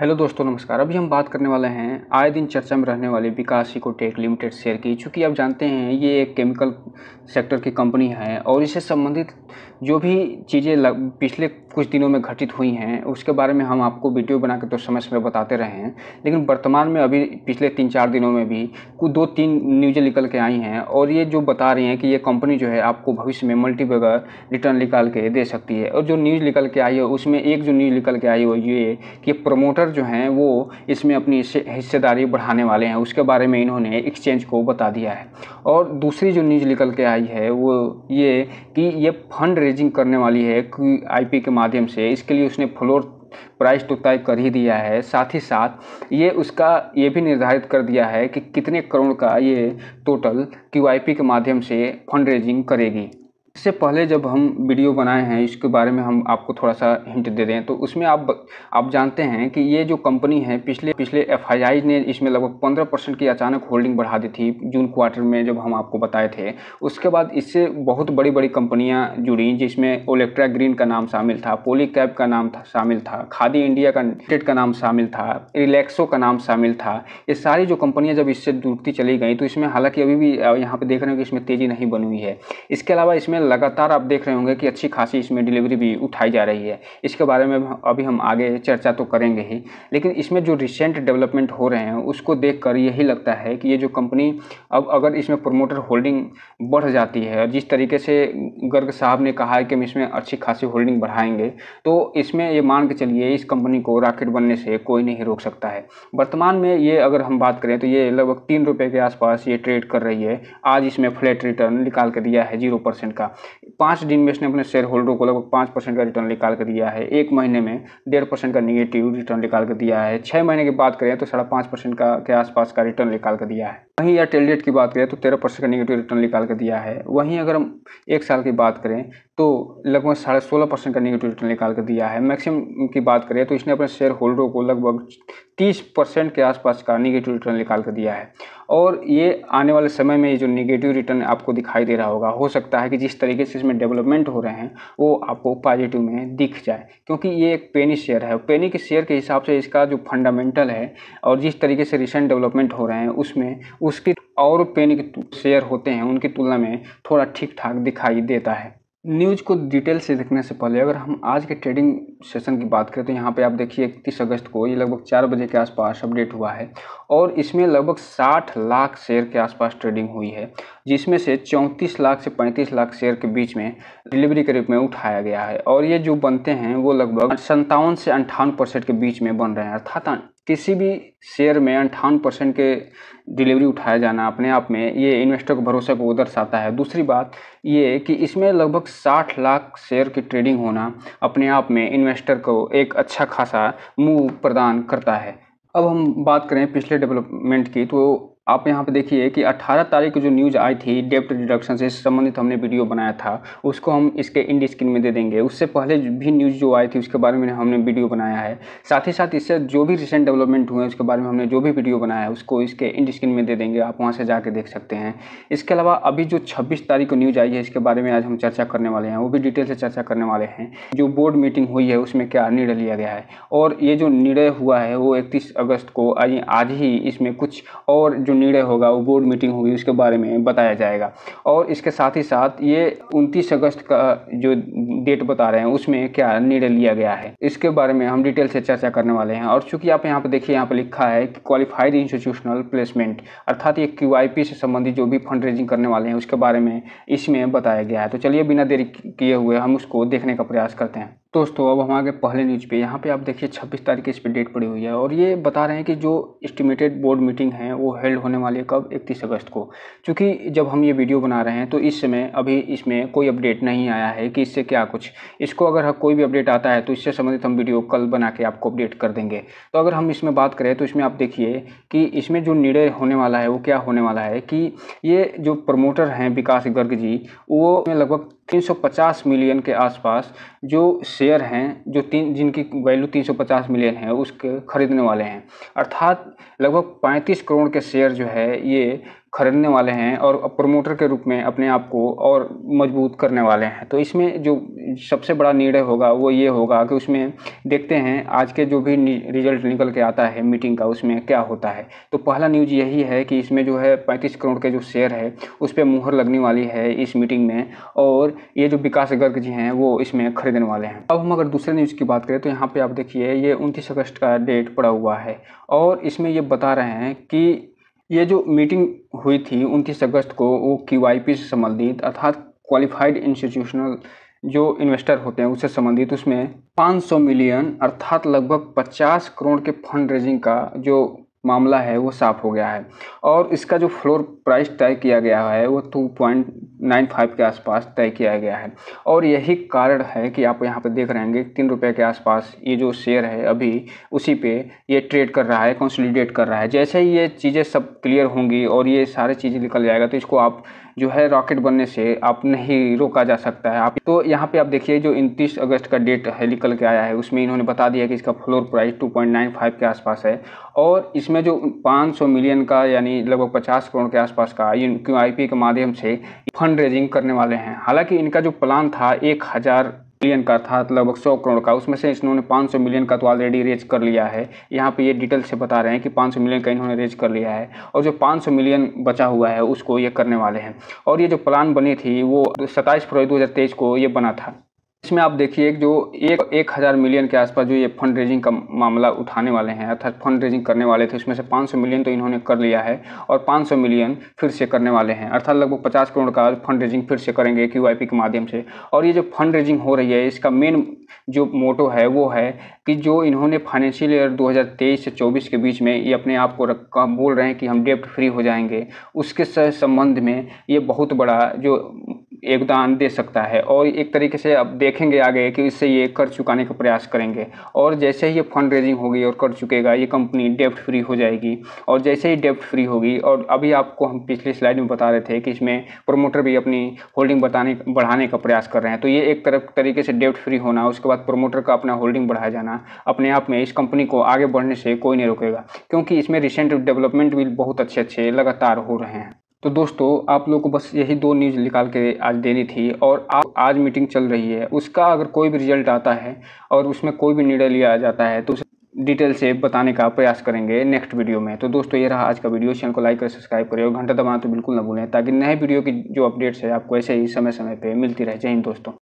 hello दोस्तों नमस्कार अभी हम बात करने वाले हैं आए दिन चर्चा में रहने वाले विकास इकोटेक लिमिटेड शेयर की चूँकि आप जानते हैं ये एक केमिकल सेक्टर की कंपनी है और इससे संबंधित जो भी चीज़ें पिछले कुछ दिनों में घटित हुई हैं उसके बारे में हम आपको वीडियो बना के तो समय समय बताते रहे हैं लेकिन वर्तमान में अभी पिछले तीन चार दिनों में भी कुछ दो तीन न्यूज़ें निकल के आई हैं और ये जो बता रही हैं कि ये कंपनी जो है आपको भविष्य में मल्टी बगर रिटर्न निकाल के दे सकती है और जो न्यूज़ निकल के आई है उसमें एक जो न्यूज़ निकल के आई वो ये कि प्रमोटर जो हैं वो इसमें अपनी हिस्सेदारी बढ़ाने वाले हैं उसके बारे में इन्होंने एक्सचेंज को बता दिया है और दूसरी जो न्यूज़ निकल के आई है वो ये कि ये फंड रेजिंग करने वाली है आईपी के माध्यम से इसके लिए उसने फ्लोर प्राइस तो तय कर ही दिया है साथ ही साथ ये उसका ये भी निर्धारित कर दिया है कि कितने करोड़ का ये टोटल क्यू के माध्यम से फंड रेजिंग करेगी इससे पहले जब हम वीडियो बनाए हैं इसके बारे में हम आपको थोड़ा सा हिंट दे दें तो उसमें आप आप जानते हैं कि ये जो कंपनी है पिछले पिछले एफ ने इसमें लगभग पंद्रह परसेंट की अचानक होल्डिंग बढ़ा दी थी जून क्वार्टर में जब हम आपको बताए थे उसके बाद इससे बहुत बड़ी बड़ी कंपनियाँ जुड़ी जिसमें ओलेक्ट्रा ग्रीन का नाम शामिल था पोली कैब का नाम था शामिल था खादी इंडिया का टेट का नाम शामिल था रिलैक्सो का नाम शामिल था ये सारी जो कंपनियाँ जब इससे डूबती चली गई तो इसमें हालांकि अभी भी यहाँ पर देख रहे हैं कि इसमें तेज़ी नहीं बनी हुई है इसके अलावा इसमें लगातार आप देख रहे होंगे कि अच्छी खासी इसमें डिलीवरी भी उठाई जा रही है इसके बारे में अभी हम आगे चर्चा तो करेंगे ही लेकिन इसमें जो रिसेंट डेवलपमेंट हो रहे हैं उसको देख कर यही लगता है कि ये जो कंपनी अब अगर इसमें प्रोमोटर होल्डिंग बढ़ जाती है और जिस तरीके से गर्ग साहब ने कहा है कि हम इसमें अच्छी खासी होल्डिंग बढ़ाएंगे तो इसमें ये मान के चलिए इस कंपनी को रॉकेट बनने से कोई नहीं रोक सकता है वर्तमान में ये अगर हम बात करें तो ये लगभग तीन रुपये के आसपास ये ट्रेड कर रही है आज इसमें फ्लैट रिटर्न निकाल के दिया है जीरो परसेंट का पाँच दिन में इसने अपने शेयर होल्डर को लगभग पाँच परसेंट का रिटर्न निकाल कर दिया है एक महीने में डेढ़ परसेंट का निगेटिव रिटर्न निकाल कर दिया है छः महीने की बात करें तो साढ़े पाँच परसेंट का के आसपास का रिटर्न निकाल कर दिया है वहीं एयरटेल डेट की बात करें तो तेरह परसेंट का निगेटिव रिटर्न निकाल कर दिया है वहीं अगर हम एक साल की बात करें तो लगभग साढ़े सोलह परसेंट का निगेटिव रिटर्न निकाल कर दिया है मैक्सिमम की बात करें तो इसने अपने शेयर होल्डरों को लगभग तीस परसेंट के आसपास का निगेटिव रिटर्न निकाल कर दिया है और ये आने वाले समय में ये जो निगेटिव रिटर्न आपको दिखाई दे रहा होगा हो सकता है कि जिस तरीके से इसमें डेवलपमेंट हो रहे हैं वो आपको पॉजिटिव में दिख जाए क्योंकि ये एक पेनी शेयर है पेनी के शेयर के हिसाब से इसका जो फंडामेंटल है और जिस तरीके से रिसेंट डेवलपमेंट हो रहे हैं उसमें उसकी और पेनी के शेयर होते हैं उनकी तुलना में थोड़ा ठीक ठाक दिखाई देता है न्यूज़ को डिटेल से देखने से पहले अगर हम आज के ट्रेडिंग सेशन की बात करें तो यहाँ पे आप देखिए इकतीस अगस्त को ये लगभग चार बजे के आसपास अपडेट हुआ है और इसमें लगभग 60 लाख शेयर के आसपास ट्रेडिंग हुई है जिसमें से 34 लाख से 35 लाख शेयर के बीच में डिलीवरी के रूप में उठाया गया है और ये जो बनते हैं वो लगभग संतावन से अंठावन के बीच में बन रहे हैं अर्थात किसी भी शेयर में अंठावन परसेंट के डिलीवरी उठाया जाना अपने आप में ये इन्वेस्टर को भरोसे को दर्शाता है दूसरी बात ये कि इसमें लगभग 60 लाख शेयर की ट्रेडिंग होना अपने आप में इन्वेस्टर को एक अच्छा खासा मूव प्रदान करता है अब हम बात करें पिछले डेवलपमेंट की तो आप यहाँ पे देखिए कि 18 तारीख को जो न्यूज़ आई थी डेप्ट रिडक्शन से संबंधित हमने वीडियो बनाया था उसको हम इसके इंड स्क्रीन में दे देंगे उससे पहले भी न्यूज़ जो आई थी उसके बारे में हमने वीडियो बनाया है साथ ही साथ इससे जो भी रिसेंट डेवलपमेंट हुए हैं उसके बारे में हमने जो भी वीडियो बनाया है उसको इसके इंड स्क्रीन में दे देंगे आप वहाँ से जाके देख सकते हैं इसके अलावा अभी जो छब्बीस तारीख को न्यूज़ आई है इसके बारे में आज हम चर्चा करने वाले हैं वो भी डिटेल से चर्चा करने वाले हैं जो बोर्ड मीटिंग हुई है उसमें क्या निर्णय लिया गया है और ये जो निर्णय हुआ है वो इकतीस अगस्त को आज ही इसमें कुछ और जो निर्णय होगा वो बोर्ड मीटिंग होगी उसके बारे में बताया जाएगा और इसके साथ ही साथ ये उनतीस अगस्त का जो डेट बता रहे हैं उसमें क्या निर्णय लिया गया है इसके बारे में हम डिटेल से चर्चा करने वाले हैं और चूंकि आप यहाँ पर देखिए यहाँ पर लिखा है कि क्वालिफाइड इंस्टीट्यूशनल प्लेसमेंट अर्थात ये क्यू से संबंधित जो भी फंड रेजिंग करने वाले हैं उसके बारे में इसमें बताया गया है तो चलिए बिना देरी किए हुए हम उसको देखने का प्रयास करते हैं दोस्तों अब हम आगे पहले न्यूज पे यहाँ पे आप देखिए 26 तारीख की इस पर डेट पड़ी हुई है और ये बता रहे हैं कि जो एस्टिमेटेड बोर्ड मीटिंग है वो हेल्ड होने वाली है कब 31 अगस्त को क्योंकि जब हम ये वीडियो बना रहे हैं तो इस समय अभी इसमें कोई अपडेट नहीं आया है कि इससे क्या कुछ इसको अगर कोई भी अपडेट आता है तो इससे संबंधित हम वीडियो कल बना के आपको अपडेट कर देंगे तो अगर हम इसमें बात करें तो इसमें आप देखिए कि इसमें जो निर्णय होने वाला है वो क्या होने वाला है कि ये जो प्रमोटर हैं विकास गर्ग जी वो लगभग 350 मिलियन के आसपास जो शेयर हैं जो तीन जिनकी वैल्यू 350 मिलियन है उसके खरीदने वाले हैं अर्थात लगभग 35 करोड़ के शेयर जो है ये खरीदने वाले हैं और प्रमोटर के रूप में अपने आप को और मजबूत करने वाले हैं तो इसमें जो सबसे बड़ा निर्णय होगा वो ये होगा कि उसमें देखते हैं आज के जो भी रिजल्ट निकल के आता है मीटिंग का उसमें क्या होता है तो पहला न्यूज यही है कि इसमें जो है पैंतीस करोड़ के जो शेयर है उस पर मुहर लगने वाली है इस मीटिंग में और ये जो विकास गर्ग जी हैं वो इसमें खरीदने वाले हैं अब हम अगर दूसरे न्यूज़ की बात करें तो यहाँ पर आप देखिए ये उनतीस अगस्त का डेट पड़ा हुआ है और इसमें ये बता रहे हैं कि ये जो मीटिंग हुई थी उनतीस अगस्त को वो क्यू से संबंधित अर्थात क्वालिफाइड इंस्टीट्यूशनल जो इन्वेस्टर होते हैं उससे संबंधित उसमें 500 मिलियन अर्थात लगभग 50 करोड़ के फंड रेजिंग का जो मामला है वो साफ हो गया है और इसका जो फ्लोर प्राइस तय किया गया है वो 2.95 के आसपास तय किया गया है और यही कारण है कि आप यहाँ पर देख रहे होंगे तीन रुपये के आसपास ये जो शेयर है अभी उसी पे ये ट्रेड कर रहा है कंसोलिडेट कर रहा है जैसे ही ये चीज़ें सब क्लियर होंगी और ये सारी चीज़ें निकल जाएगा तो इसको आप जो है रॉकेट बनने से आप नहीं रोका जा सकता है आप तो यहाँ पे आप देखिए जो उनतीस अगस्त का डेट है निकल के आया है उसमें इन्होंने बता दिया कि इसका फ्लोर प्राइस 2.95 के आसपास है और इसमें जो 500 मिलियन का यानी लगभग 50 करोड़ के आसपास का क्यों आई के माध्यम से फंड रेजिंग करने वाले हैं हालांकि इनका जो प्लान था एक हज़ार मिलियन का था लगभग सौ करोड़ का उसमें से इन्होंने पाँच सौ मिलियन का तो ऑलरेडी रेज कर लिया है यहाँ पे ये डिटेल से बता रहे हैं कि पाँच सौ मिलियन का इन्होंने रेज कर लिया है और जो पाँच सौ मिलियन बचा हुआ है उसको ये करने वाले हैं और ये जो प्लान बनी थी वो सत्ताईस फरवरी दो को ये बना था इसमें आप देखिए जो एक एक हज़ार मिलियन के आसपास जो ये फंड रेजिंग का मामला उठाने वाले हैं अर्थात फंड रेजिंग करने वाले थे उसमें से 500 मिलियन तो इन्होंने कर लिया है और 500 मिलियन फिर से करने वाले हैं अर्थात लगभग 50 करोड़ का फंड रेजिंग फिर से करेंगे क्यू के माध्यम से और ये जो फंड रेजिंग हो रही है इसका मेन जो मोटो है वो है कि जो इन्होंने फाइनेंशियल ईयर 2023 से 24 के बीच में ये अपने आप को रखा बोल रहे हैं कि हम डेप्ट फ्री हो जाएंगे उसके संबंध में ये बहुत बड़ा जो योगदान दे सकता है और एक तरीके से अब देखेंगे आगे कि इससे ये कर चुकाने का प्रयास करेंगे और जैसे ही ये फंड रेजिंग होगी और कर चुकेगा ये कंपनी डेप्ट फ्री हो जाएगी और जैसे ही डेप्ट फ्री होगी और अभी आपको हम पिछली स्लाइड में बता रहे थे कि इसमें प्रोमोटर भी अपनी होल्डिंग बताने बढ़ाने का प्रयास कर रहे हैं तो ये एक तरफ तरीके से डेप्ट फ्री होना उसके बाद प्रोमोटर का अपना होल्डिंग बढ़ाया जाना अपने आप में इस कंपनी को आगे बढ़ने से कोई नहीं रोकेगा क्योंकि इसमें रिसेंट डेवलपमेंट भी बहुत अच्छे अच्छे लगातार हो रहे हैं तो दोस्तों आप लोग को बस यही दो न्यूज़ निकाल के आज देनी थी और आप आज मीटिंग चल रही है उसका अगर कोई भी रिजल्ट आता है और उसमें कोई भी निर्णय लिया जाता है तो उसे डिटेल से बताने का प्रयास करेंगे नेक्स्ट वीडियो में तो दोस्तों ये रहा आज का वीडियो चैनल को लाइक और सब्सक्राइब करें और घंटा दबाना तो बिल्कुल ना भूलें ताकि नए वीडियो की जो अपडेट्स है आपको ऐसे ही समय समय पर मिलती रहे जय हिंद दोस्तों